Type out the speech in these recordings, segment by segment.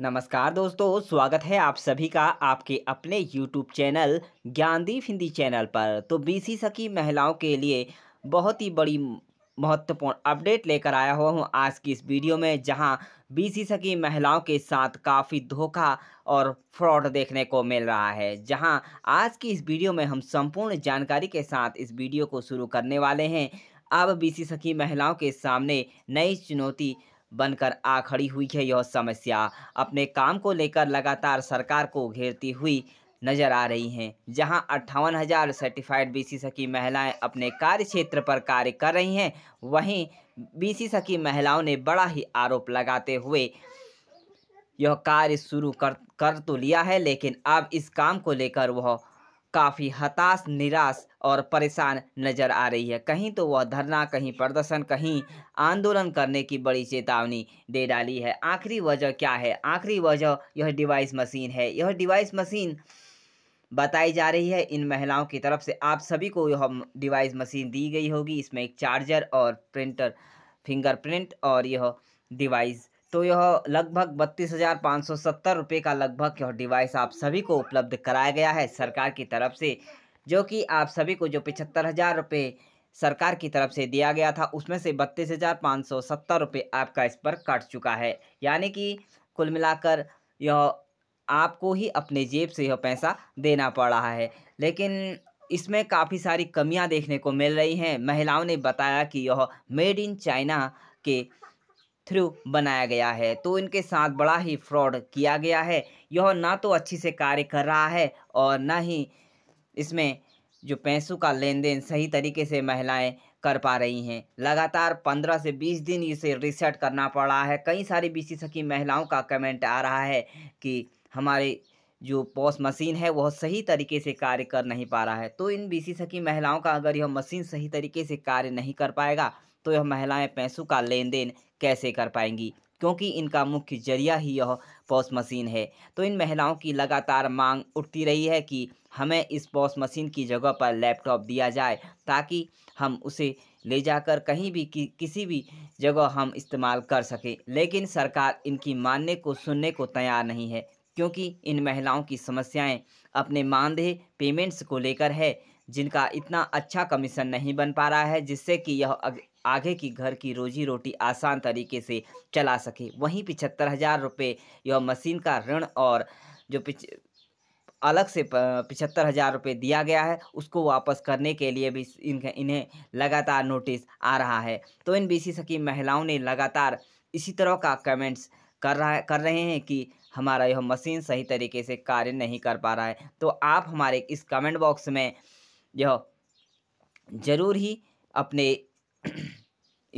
नमस्कार दोस्तों स्वागत है आप सभी का आपके अपने YouTube channel Gyandeep Hindi channel पर तो बीसी सखी महिलाओं के लिए बहुत ही बड़ी महत्वपूर्ण अपडेट लेकर आया हुआ हूँ आज की इस वीडियो में जहाँ बीसी सकी महिलाओं के साथ काफ़ी धोखा और फ्रॉड देखने को मिल रहा है जहाँ आज की इस वीडियो में हम संपूर्ण जानकारी के साथ इस वीडियो को शुरू करने वाले हैं अब सी सखी महिलाओं के सामने नई चुनौती बनकर आ खड़ी हुई है यह समस्या अपने काम को लेकर लगातार सरकार को घेरती हुई नजर आ रही हैं जहां अट्ठावन हज़ार सर्टिफाइड बीसी सखी महिलाएं अपने कार्य क्षेत्र पर कार्य कर रही हैं वहीं बीसी सखी महिलाओं ने बड़ा ही आरोप लगाते हुए यह कार्य शुरू कर कर तो लिया है लेकिन अब इस काम को लेकर वह काफ़ी हताश निराश और परेशान नजर आ रही है कहीं तो वह धरना कहीं प्रदर्शन कहीं आंदोलन करने की बड़ी चेतावनी दे डाली है आखिरी वजह क्या है आखिरी वजह यह डिवाइस मशीन है यह डिवाइस मशीन बताई जा रही है इन महिलाओं की तरफ से आप सभी को यह डिवाइस मशीन दी गई होगी इसमें एक चार्जर और प्रिंटर फिंगरप्रिंट और यह डिवाइस तो यह लगभग बत्तीस हज़ार पाँच सौ सत्तर रुपये का लगभग यह डिवाइस आप सभी को उपलब्ध कराया गया है सरकार की तरफ से जो कि आप सभी को जो पिछहत्तर हज़ार रुपये सरकार की तरफ से दिया गया था उसमें से बत्तीस हज़ार पाँच सौ सत्तर रुपये आपका इस पर कट चुका है यानी कि कुल मिलाकर यह आपको ही अपने जेब से यह पैसा देना पड़ रहा है लेकिन इसमें काफ़ी सारी कमियां देखने को मिल रही हैं महिलाओं ने बताया कि यह मेड इन चाइना के थ्रू बनाया गया है तो इनके साथ बड़ा ही फ्रॉड किया गया है यह ना तो अच्छी से कार्य कर रहा है और ना ही इसमें जो पैसों का लेन देन सही तरीके से महिलाएं कर पा रही हैं लगातार पंद्रह से बीस दिन इसे रिसेट करना पड़ रहा है कई सारी सी सखी महिलाओं का कमेंट आ रहा है कि हमारे जो पॉस मशीन है वह सही तरीके से कार्य कर नहीं पा रहा है तो इन सी सखी महिलाओं का अगर यह मशीन सही तरीके से कार्य नहीं कर पाएगा तो यह महिलाएं पैसों का लेन देन कैसे कर पाएंगी क्योंकि इनका मुख्य जरिया ही यह पॉस मशीन है तो इन महिलाओं की लगातार मांग उठती रही है कि हमें इस पॉस मशीन की जगह पर लैपटॉप दिया जाए ताकि हम उसे ले जाकर कहीं भी कि, किसी भी जगह हम इस्तेमाल कर सकें लेकिन सरकार इनकी मानने को सुनने को तैयार नहीं है क्योंकि इन महिलाओं की समस्याएं अपने मानदेय पेमेंट्स को लेकर है जिनका इतना अच्छा कमीशन नहीं बन पा रहा है जिससे कि यह आगे की घर की रोजी रोटी आसान तरीके से चला सके वहीं पिछहत्तर हज़ार रुपये यह मशीन का ऋण और जो पिछ अलग से पिछहत्तर हज़ार रुपये दिया गया है उसको वापस करने के लिए भी इन इन्हें लगातार नोटिस आ रहा है तो इन बीसी सकी महिलाओं ने लगातार इसी तरह का कमेंट्स कर रहा कर रहे हैं कि हमारा यह मशीन सही तरीके से कार्य नहीं कर पा रहा है तो आप हमारे इस कमेंट बॉक्स में यह ज़रूर ही अपने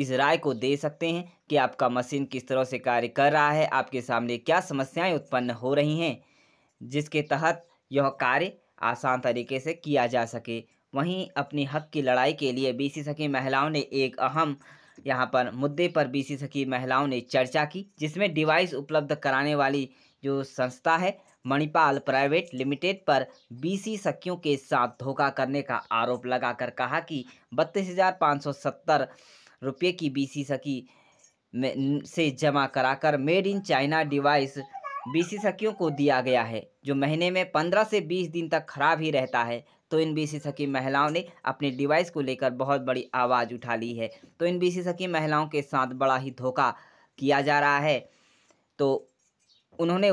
इस राय को दे सकते हैं कि आपका मशीन किस तरह से कार्य कर रहा है आपके सामने क्या समस्याएं उत्पन्न हो रही हैं जिसके तहत यह कार्य आसान तरीके से किया जा सके वहीं अपने हक की लड़ाई के लिए बीसी सखी महिलाओं ने एक अहम यहाँ पर मुद्दे पर बीसी सखी महिलाओं ने चर्चा की जिसमें डिवाइस उपलब्ध कराने वाली जो संस्था है मणिपाल प्राइवेट लिमिटेड पर बीसी सखियों के साथ धोखा करने का आरोप लगाकर कहा कि बत्तीस हज़ार पाँच सौ सत्तर रुपये की बीसी सखी से जमा कराकर मेड इन चाइना डिवाइस विशेषज्ञों को दिया गया है जो महीने में 15 से 20 दिन तक खराब ही रहता है तो इन विशेषज्ञ महिलाओं ने अपने डिवाइस को लेकर बहुत बड़ी आवाज़ उठा ली है तो इन विशेषज्ञ महिलाओं के साथ बड़ा ही धोखा किया जा रहा है तो उन्होंने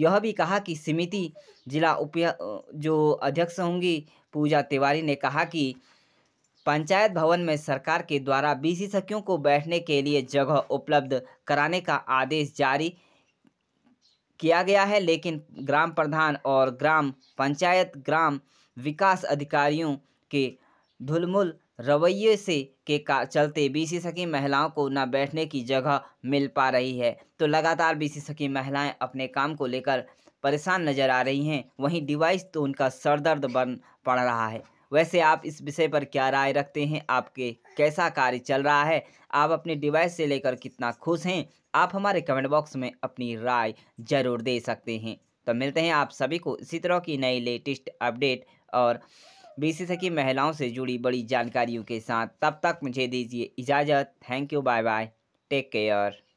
यह भी कहा कि समिति जिला उप जो अध्यक्ष होंगी पूजा तिवारी ने कहा कि पंचायत भवन में सरकार के द्वारा विशेषज्ञों को बैठने के लिए जगह उपलब्ध कराने का आदेश जारी किया गया है लेकिन ग्राम प्रधान और ग्राम पंचायत ग्राम विकास अधिकारियों के धुलमुल रवैये से के का चलते बीसी सखी महिलाओं को ना बैठने की जगह मिल पा रही है तो लगातार बीसी सखी महिलाएं अपने काम को लेकर परेशान नजर आ रही हैं वहीं डिवाइस तो उनका सरदर्द बन पड़ रहा है वैसे आप इस विषय पर क्या राय रखते हैं आपके कैसा कार्य चल रहा है आप अपने डिवाइस से लेकर कितना खुश हैं आप हमारे कमेंट बॉक्स में अपनी राय जरूर दे सकते हैं तो मिलते हैं आप सभी को इसी तरह की नई लेटेस्ट अपडेट और बीसीसी की महिलाओं से जुड़ी बड़ी जानकारियों के साथ तब तक मुझे दीजिए इजाज़त thank you bye bye take care